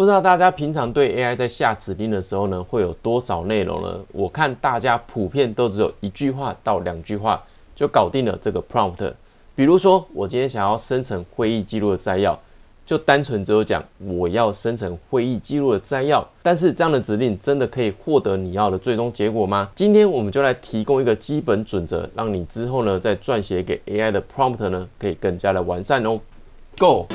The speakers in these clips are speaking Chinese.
不知道大家平常对 AI 在下指令的时候呢，会有多少内容呢？我看大家普遍都只有一句话到两句话就搞定了这个 prompt。比如说，我今天想要生成会议记录的摘要，就单纯只有讲我要生成会议记录的摘要。但是这样的指令真的可以获得你要的最终结果吗？今天我们就来提供一个基本准则，让你之后呢在撰写给 AI 的 prompt 呢，可以更加的完善哦。Go。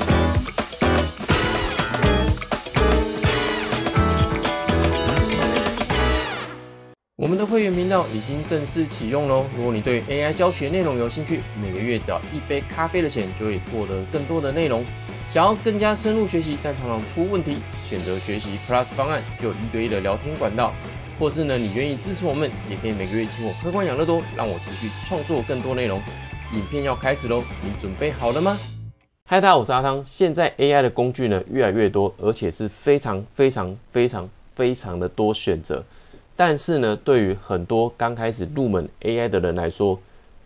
我们的会员频道已经正式启用喽！如果你对 AI 教学内容有兴趣，每个月只要一杯咖啡的钱，就会获得更多的内容。想要更加深入学习，但常常出问题，选择学习 Plus 方案，就有一对一的聊天管道。或是呢，你愿意支持我们，也可以每个月请我喝罐养乐多，让我持续创作更多内容。影片要开始喽，你准备好了吗？嗨，大家，我是阿汤。现在 AI 的工具呢，越来越多，而且是非常非常非常非常的多选择。但是呢，对于很多刚开始入门 AI 的人来说，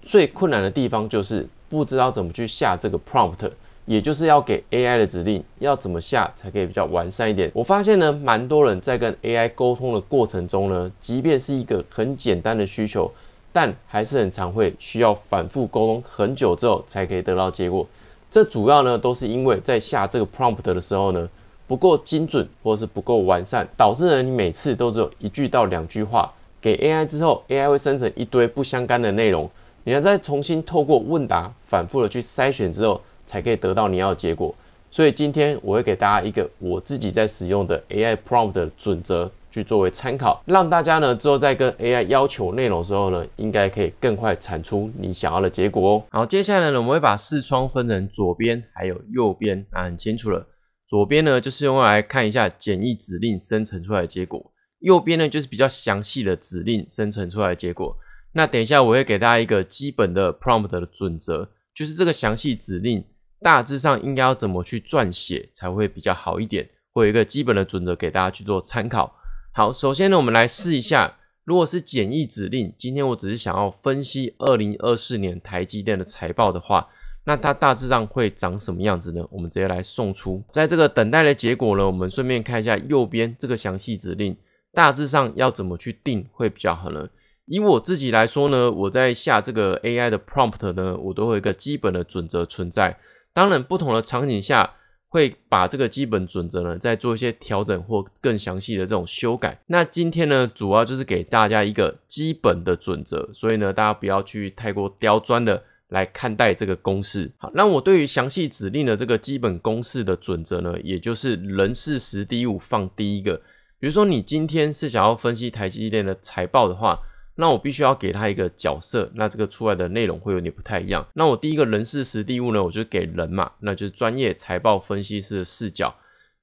最困难的地方就是不知道怎么去下这个 prompt，也就是要给 AI 的指令，要怎么下才可以比较完善一点。我发现呢，蛮多人在跟 AI 沟通的过程中呢，即便是一个很简单的需求，但还是很常会需要反复沟通很久之后才可以得到结果。这主要呢，都是因为在下这个 prompt 的时候呢。不够精准或是不够完善，导致了你每次都只有一句到两句话给 AI 之后，AI 会生成一堆不相干的内容，你要再重新透过问答反复的去筛选之后，才可以得到你要的结果。所以今天我会给大家一个我自己在使用的 AI Prompt 的准则，去作为参考，让大家呢之后在跟 AI 要求内容时候呢，应该可以更快产出你想要的结果哦。好，接下来呢，我们会把视窗分成左边还有右边那很清楚了。左边呢，就是用来看一下简易指令生成出来的结果；右边呢，就是比较详细的指令生成出来的结果。那等一下，我会给大家一个基本的 prompt 的准则，就是这个详细指令大致上应该要怎么去撰写才会比较好一点，会有一个基本的准则给大家去做参考。好，首先呢，我们来试一下，如果是简易指令，今天我只是想要分析二零二四年台积电的财报的话。那它大致上会长什么样子呢？我们直接来送出，在这个等待的结果呢，我们顺便看一下右边这个详细指令，大致上要怎么去定会比较好呢？以我自己来说呢，我在下这个 AI 的 prompt 呢，我都有一个基本的准则存在。当然，不同的场景下会把这个基本准则呢再做一些调整或更详细的这种修改。那今天呢，主要就是给大家一个基本的准则，所以呢，大家不要去太过刁钻的。来看待这个公式。好，那我对于详细指令的这个基本公式的准则呢，也就是人事实地物放第一个。比如说你今天是想要分析台积电的财报的话，那我必须要给他一个角色，那这个出来的内容会有点不太一样。那我第一个人事实地物呢，我就给人嘛，那就是专业财报分析师的视角。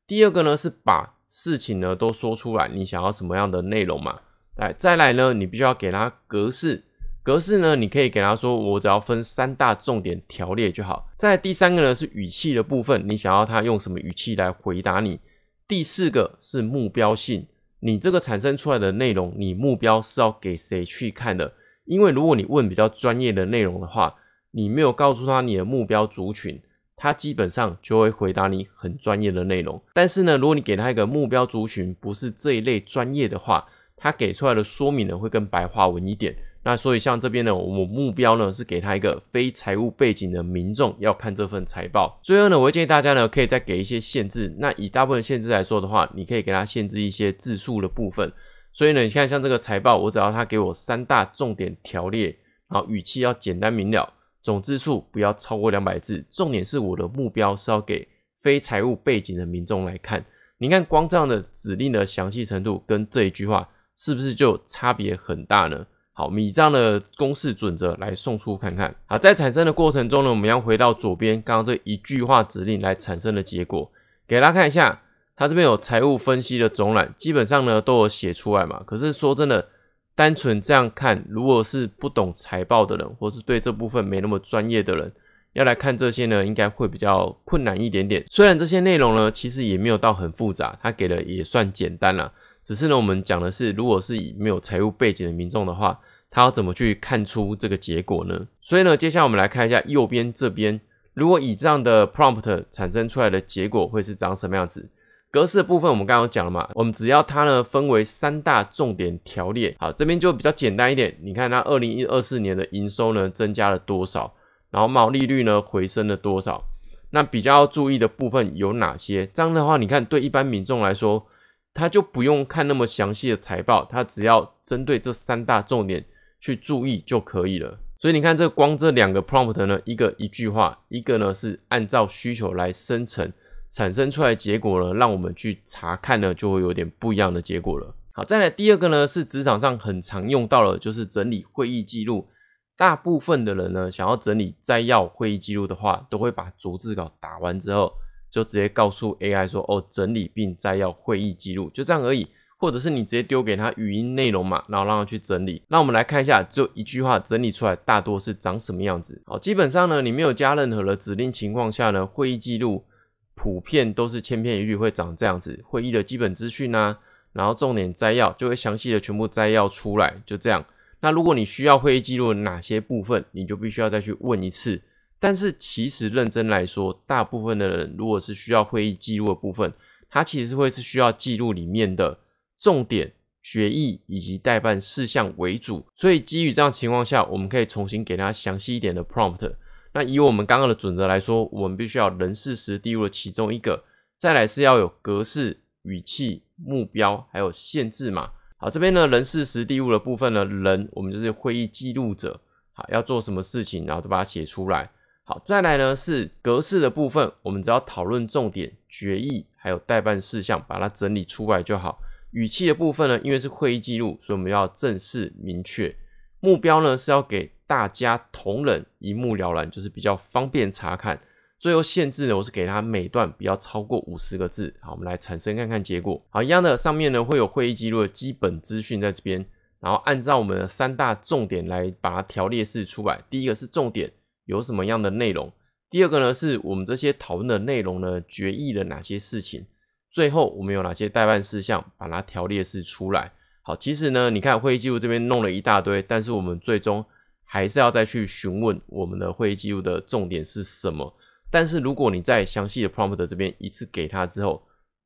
第二个呢是把事情呢都说出来，你想要什么样的内容嘛？来，再来呢，你必须要给他格式。格式呢？你可以给他说，我只要分三大重点条列就好。在第三个呢是语气的部分，你想要他用什么语气来回答你？第四个是目标性，你这个产生出来的内容，你目标是要给谁去看的？因为如果你问比较专业的内容的话，你没有告诉他你的目标族群，他基本上就会回答你很专业的内容。但是呢，如果你给他一个目标族群不是这一类专业的话，他给出来的说明呢会更白话文一点。那所以像这边呢，我们目标呢是给他一个非财务背景的民众要看这份财报。最后呢，我会建议大家呢可以再给一些限制。那以大部分限制来说的话，你可以给他限制一些字数的部分。所以呢，你看像这个财报，我只要他给我三大重点条列，啊，语气要简单明了，总字数不要超过两百字。重点是我的目标是要给非财务背景的民众来看。你看光这样的指令的详细程度跟这一句话是不是就差别很大呢？好，以这样的公式准则来送出看看。好，在产生的过程中呢，我们要回到左边刚刚这一句话指令来产生的结果，给大家看一下。它这边有财务分析的总览，基本上呢都有写出来嘛。可是说真的，单纯这样看，如果是不懂财报的人，或是对这部分没那么专业的人，要来看这些呢，应该会比较困难一点点。虽然这些内容呢，其实也没有到很复杂，它给的也算简单了。只是呢，我们讲的是，如果是以没有财务背景的民众的话，他要怎么去看出这个结果呢？所以呢，接下来我们来看一下右边这边，如果以这样的 prompt 产生出来的结果会是长什么样子。格式的部分我们刚刚讲了嘛，我们只要它呢分为三大重点条列。好，这边就比较简单一点。你看，它二零一二四年的营收呢增加了多少？然后毛利率呢回升了多少？那比较注意的部分有哪些？这样的话，你看对一般民众来说。他就不用看那么详细的财报，他只要针对这三大重点去注意就可以了。所以你看，这光这两个 prompt 呢，一个一句话，一个呢是按照需求来生成，产生出来结果呢，让我们去查看呢，就会有点不一样的结果了。好，再来第二个呢，是职场上很常用到的，就是整理会议记录。大部分的人呢，想要整理摘要会议记录的话，都会把逐字稿打完之后。就直接告诉 AI 说哦，整理并摘要会议记录，就这样而已。或者是你直接丢给他语音内容嘛，然后让他去整理。那我们来看一下，就一句话整理出来，大多是长什么样子？好，基本上呢，你没有加任何的指令情况下呢，会议记录普遍都是千篇一律会长这样子。会议的基本资讯啊，然后重点摘要就会详细的全部摘要出来，就这样。那如果你需要会议记录哪些部分，你就必须要再去问一次。但是其实认真来说，大部分的人如果是需要会议记录的部分，它其实会是需要记录里面的重点、决议以及代办事项为主。所以基于这样情况下，我们可以重新给他详细一点的 prompt。那以我们刚刚的准则来说，我们必须要人事实入的其中一个，再来是要有格式、语气、目标还有限制嘛。好，这边呢人事实地入的部分呢，人我们就是会议记录者，好要做什么事情，然后都把它写出来。好，再来呢是格式的部分，我们只要讨论重点、决议还有代办事项，把它整理出来就好。语气的部分呢，因为是会议记录，所以我们要正式明确。目标呢是要给大家同仁一目了然，就是比较方便查看。最后限制呢，我是给他每段不要超过五十个字。好，我们来产生看看结果。好，一样的，上面呢会有会议记录的基本资讯在这边，然后按照我们的三大重点来把它条列式出来。第一个是重点。有什么样的内容？第二个呢，是我们这些讨论的内容呢，决议了哪些事情？最后我们有哪些代办事项，把它条列式出来。好，其实呢，你看会议记录这边弄了一大堆，但是我们最终还是要再去询问我们的会议记录的重点是什么。但是如果你在详细的 prompt 这边一次给他之后，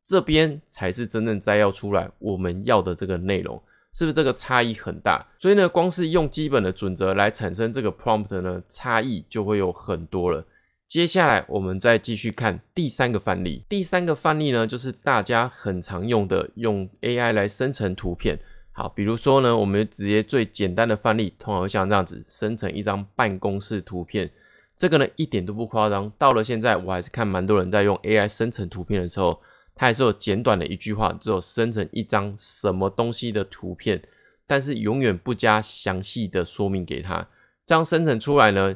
这边才是真正摘要出来我们要的这个内容。是不是这个差异很大？所以呢，光是用基本的准则来产生这个 prompt 呢，差异就会有很多了。接下来我们再继续看第三个范例。第三个范例呢，就是大家很常用的用 AI 来生成图片。好，比如说呢，我们直接最简单的范例，通常像这样子生成一张办公室图片。这个呢，一点都不夸张。到了现在，我还是看蛮多人在用 AI 生成图片的时候。它还是有简短的一句话，只有生成一张什么东西的图片，但是永远不加详细的说明给它。这样生成出来呢，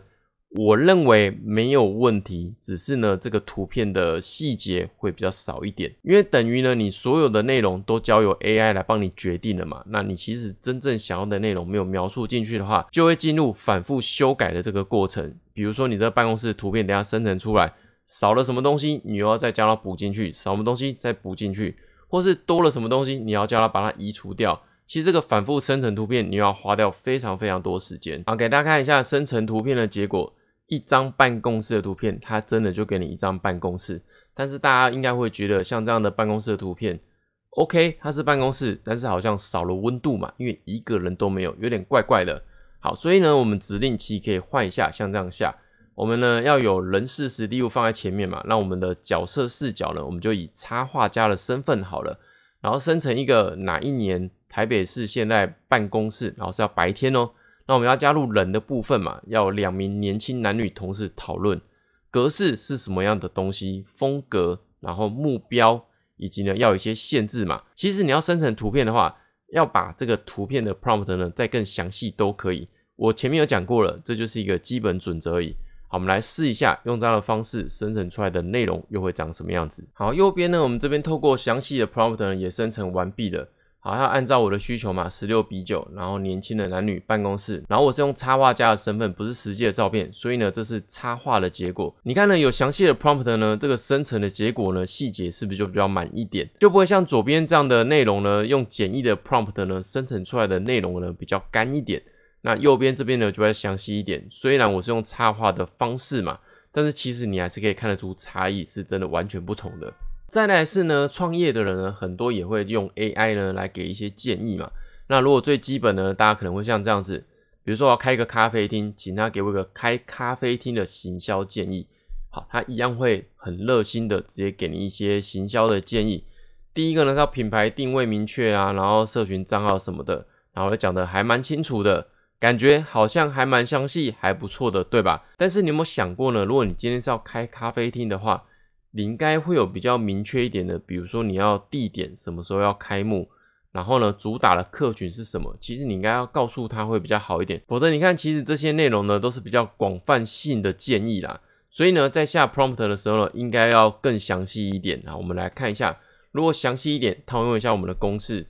我认为没有问题，只是呢这个图片的细节会比较少一点，因为等于呢你所有的内容都交由 AI 来帮你决定了嘛。那你其实真正想要的内容没有描述进去的话，就会进入反复修改的这个过程。比如说你的办公室图片，等下生成出来。少了什么东西，你又要再叫它补进去；少什么东西再补进去，或是多了什么东西，你要叫它把它移除掉。其实这个反复生成图片，你要花掉非常非常多时间。好，给大家看一下生成图片的结果，一张办公室的图片，它真的就给你一张办公室。但是大家应该会觉得，像这样的办公室的图片，OK，它是办公室，但是好像少了温度嘛，因为一个人都没有，有点怪怪的。好，所以呢，我们指令器可以换一下，像这样下。我们呢要有人事实例物放在前面嘛，那我们的角色视角呢，我们就以插画家的身份好了。然后生成一个哪一年台北市现在办公室，然后是要白天哦。那我们要加入人的部分嘛，要两名年轻男女同事讨论。格式是什么样的东西？风格，然后目标，以及呢要有一些限制嘛。其实你要生成图片的话，要把这个图片的 prompt 呢再更详细都可以。我前面有讲过了，这就是一个基本准则而已。好，我们来试一下用这样的方式生成出来的内容又会长什么样子。好，右边呢，我们这边透过详细的 prompt 呢也生成完毕了。好，要按照我的需求嘛，十六比九，然后年轻的男女办公室，然后我是用插画家的身份，不是实际的照片，所以呢，这是插画的结果。你看呢，有详细的 prompt 呢，这个生成的结果呢，细节是不是就比较满一点？就不会像左边这样的内容呢，用简易的 prompt 呢生成出来的内容呢，比较干一点。那右边这边呢，就会详细一点。虽然我是用插画的方式嘛，但是其实你还是可以看得出差异是真的完全不同的。再来是呢，创业的人呢，很多也会用 AI 呢来给一些建议嘛。那如果最基本的，大家可能会像这样子，比如说我要开一个咖啡厅，请他给我一个开咖啡厅的行销建议。好，他一样会很热心的直接给你一些行销的建议。第一个呢，要品牌定位明确啊，然后社群账号什么的，然后讲的还蛮清楚的。感觉好像还蛮详细，还不错的，对吧？但是你有没有想过呢？如果你今天是要开咖啡厅的话，你应该会有比较明确一点的，比如说你要地点，什么时候要开幕，然后呢，主打的客群是什么？其实你应该要告诉他会比较好一点，否则你看，其实这些内容呢都是比较广泛性的建议啦。所以呢，在下 prompt 的时候呢，应该要更详细一点啊。我们来看一下，如果详细一点，套用一下我们的公式。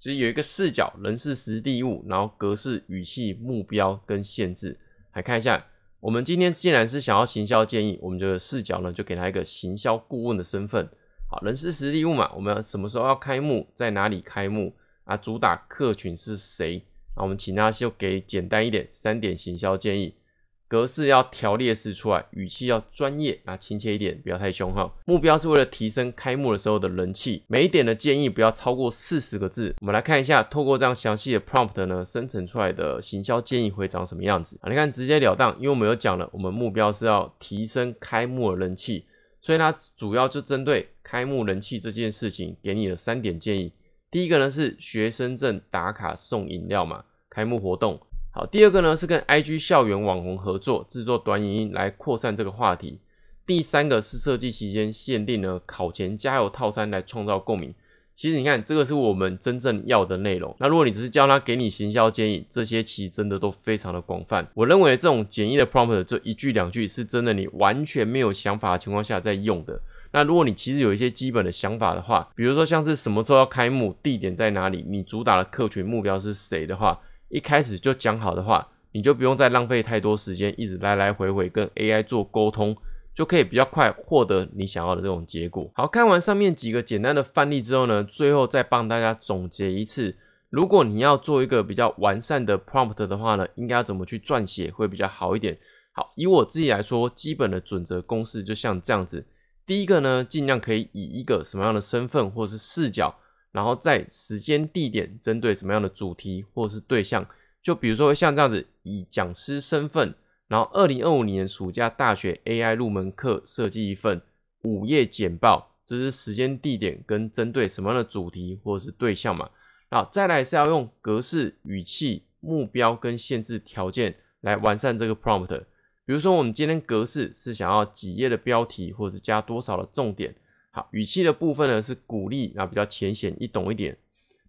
就是有一个视角，人事、实地、物，然后格式、语气、目标跟限制，来看一下。我们今天既然是想要行销建议，我们的视角呢，就给他一个行销顾问的身份。好，人事、实地、物嘛，我们什么时候要开幕，在哪里开幕啊？主打客群是谁？那我们请大家就给简单一点，三点行销建议。格式要条列式出来，语气要专业啊，亲切一点，不要太凶哈。目标是为了提升开幕的时候的人气，每一点的建议不要超过四十个字。我们来看一下，透过这样详细的 prompt 呢，生成出来的行销建议会长什么样子啊？你看，直截了当，因为我们有讲了，我们目标是要提升开幕的人气，所以它主要就针对开幕人气这件事情，给你的三点建议。第一个呢是学生证打卡送饮料嘛，开幕活动。好，第二个呢是跟 IG 校园网红合作制作短影音来扩散这个话题。第三个是设计期间限定了考前加油套餐来创造共鸣。其实你看，这个是我们真正要的内容。那如果你只是叫他给你行销建议，这些其实真的都非常的广泛。我认为这种简易的 prompt，这一句两句，是真的你完全没有想法的情况下在用的。那如果你其实有一些基本的想法的话，比如说像是什么时候要开幕、地点在哪里、你主打的客群目标是谁的话。一开始就讲好的话，你就不用再浪费太多时间，一直来来回回跟 AI 做沟通，就可以比较快获得你想要的这种结果。好，看完上面几个简单的范例之后呢，最后再帮大家总结一次，如果你要做一个比较完善的 prompt 的话呢，应该要怎么去撰写会比较好一点？好，以我自己来说，基本的准则公式就像这样子，第一个呢，尽量可以以一个什么样的身份或是视角。然后在时间、地点，针对什么样的主题或者是对象，就比如说像这样子，以讲师身份，然后二零二五年暑假大学 AI 入门课设计一份午夜简报，这是时间、地点跟针对什么样的主题或者是对象嘛？啊，再来是要用格式、语气、目标跟限制条件来完善这个 prompt。比如说我们今天格式是想要几页的标题，或者是加多少的重点。好，语气的部分呢是鼓励，那比较浅显易懂一点。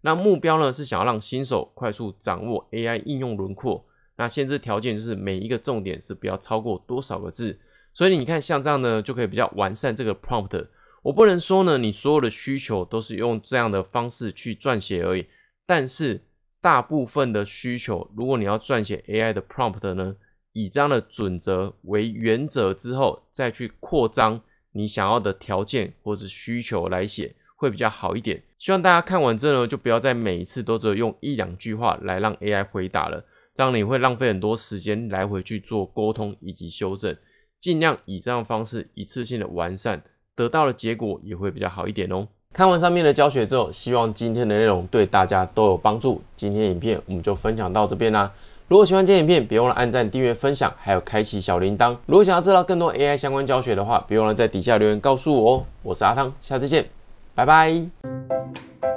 那目标呢是想要让新手快速掌握 AI 应用轮廓。那限制条件就是每一个重点是不要超过多少个字。所以你看，像这样呢就可以比较完善这个 prompt。我不能说呢你所有的需求都是用这样的方式去撰写而已，但是大部分的需求，如果你要撰写 AI 的 prompt 呢，以这样的准则为原则之后再去扩张。你想要的条件或是需求来写会比较好一点。希望大家看完之后就不要再每一次都只有用一两句话来让 AI 回答了，这样你会浪费很多时间来回去做沟通以及修正。尽量以这样的方式一次性的完善，得到了结果也会比较好一点哦。看完上面的教学之后，希望今天的内容对大家都有帮助。今天影片我们就分享到这边啦。如果喜欢这影片，别忘了按赞、订阅、分享，还有开启小铃铛。如果想要知道更多 AI 相关教学的话，别忘了在底下留言告诉我哦。我是阿汤，下次见，拜拜。